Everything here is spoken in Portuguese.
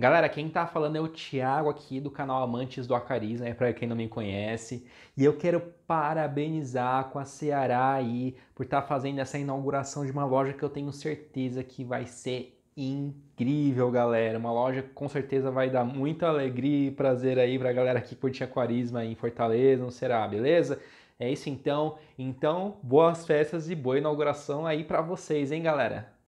Galera, quem tá falando é o Thiago aqui do canal Amantes do Acarisma, né? para quem não me conhece. E eu quero parabenizar com a Ceará aí por estar tá fazendo essa inauguração de uma loja que eu tenho certeza que vai ser incrível, galera. Uma loja que com certeza vai dar muita alegria e prazer aí pra galera que curte aí em Fortaleza, não será, beleza? É isso então. Então, boas festas e boa inauguração aí para vocês, hein, galera?